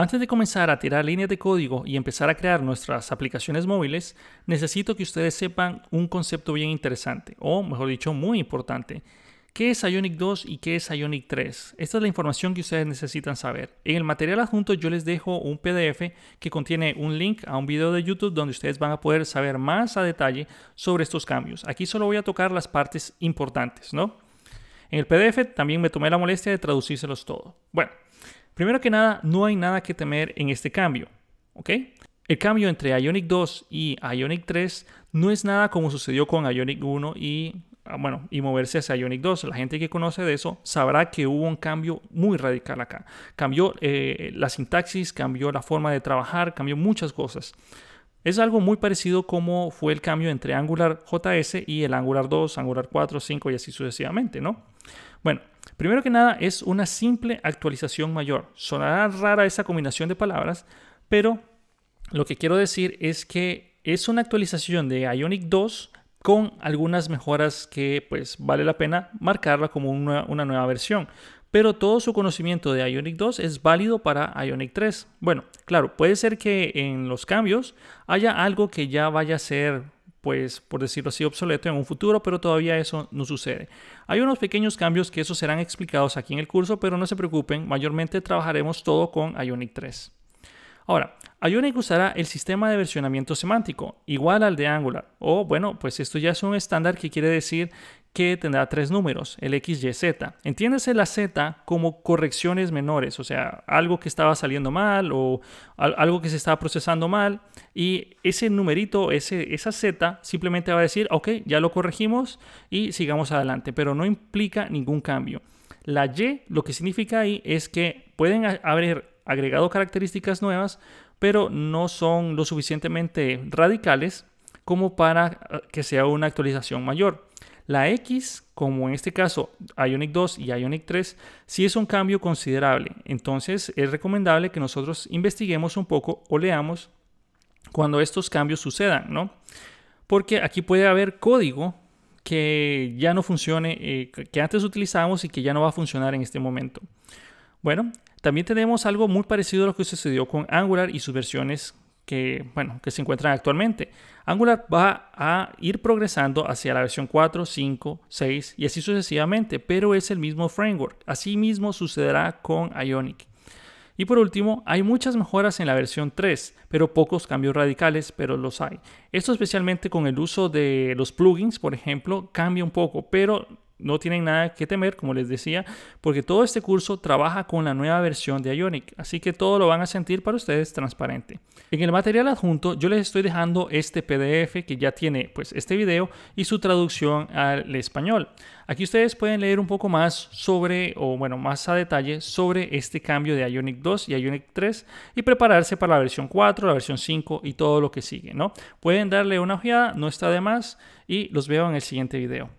Antes de comenzar a tirar líneas de código y empezar a crear nuestras aplicaciones móviles, necesito que ustedes sepan un concepto bien interesante, o mejor dicho, muy importante. ¿Qué es Ionic 2 y qué es Ionic 3? Esta es la información que ustedes necesitan saber. En el material adjunto yo les dejo un PDF que contiene un link a un video de YouTube donde ustedes van a poder saber más a detalle sobre estos cambios. Aquí solo voy a tocar las partes importantes, ¿no? En el PDF también me tomé la molestia de traducírselos todo. Bueno, Primero que nada, no hay nada que temer en este cambio, ¿ok? El cambio entre Ionic 2 y Ionic 3 no es nada como sucedió con Ionic 1 y ah, bueno, y moverse hacia Ionic 2. La gente que conoce de eso sabrá que hubo un cambio muy radical acá. Cambió eh, la sintaxis, cambió la forma de trabajar, cambió muchas cosas. Es algo muy parecido como fue el cambio entre Angular JS y el Angular 2, Angular 4, 5 y así sucesivamente, ¿no? Bueno, Primero que nada, es una simple actualización mayor. Sonará rara esa combinación de palabras, pero lo que quiero decir es que es una actualización de Ionic 2 con algunas mejoras que pues vale la pena marcarla como una, una nueva versión pero todo su conocimiento de Ionic 2 es válido para Ionic 3. Bueno, claro, puede ser que en los cambios haya algo que ya vaya a ser pues por decirlo así, obsoleto en un futuro, pero todavía eso no sucede. Hay unos pequeños cambios que esos serán explicados aquí en el curso, pero no se preocupen, mayormente trabajaremos todo con Ionic 3. Ahora, Ionic usará el sistema de versionamiento semántico, igual al de Angular, o bueno, pues esto ya es un estándar que quiere decir que tendrá tres números, el X, Y, Z. Entiéndase la Z como correcciones menores, o sea, algo que estaba saliendo mal o algo que se estaba procesando mal, y ese numerito, ese, esa Z, simplemente va a decir, ok, ya lo corregimos y sigamos adelante, pero no implica ningún cambio. La Y lo que significa ahí es que pueden haber agregado características nuevas, pero no son lo suficientemente radicales como para eh, que sea una actualización mayor. La X, como en este caso Ionic 2 y Ionic 3, sí es un cambio considerable. Entonces es recomendable que nosotros investiguemos un poco o leamos cuando estos cambios sucedan, ¿no? Porque aquí puede haber código que ya no funcione, eh, que antes utilizábamos y que ya no va a funcionar en este momento. Bueno, también tenemos algo muy parecido a lo que sucedió con Angular y sus versiones que, bueno, que se encuentran actualmente. Angular va a ir progresando hacia la versión 4, 5, 6 y así sucesivamente, pero es el mismo framework. Así mismo sucederá con Ionic. Y por último, hay muchas mejoras en la versión 3, pero pocos cambios radicales, pero los hay. Esto especialmente con el uso de los plugins, por ejemplo, cambia un poco, pero no tienen nada que temer, como les decía, porque todo este curso trabaja con la nueva versión de Ionic, así que todo lo van a sentir para ustedes transparente. En el material adjunto yo les estoy dejando este PDF que ya tiene pues este video y su traducción al español. Aquí ustedes pueden leer un poco más sobre, o bueno, más a detalle sobre este cambio de Ionic 2 y Ionic 3 y prepararse para la versión 4, la versión 5 y todo lo que sigue, ¿no? Pueden darle una ojeada, no está de más y los veo en el siguiente video.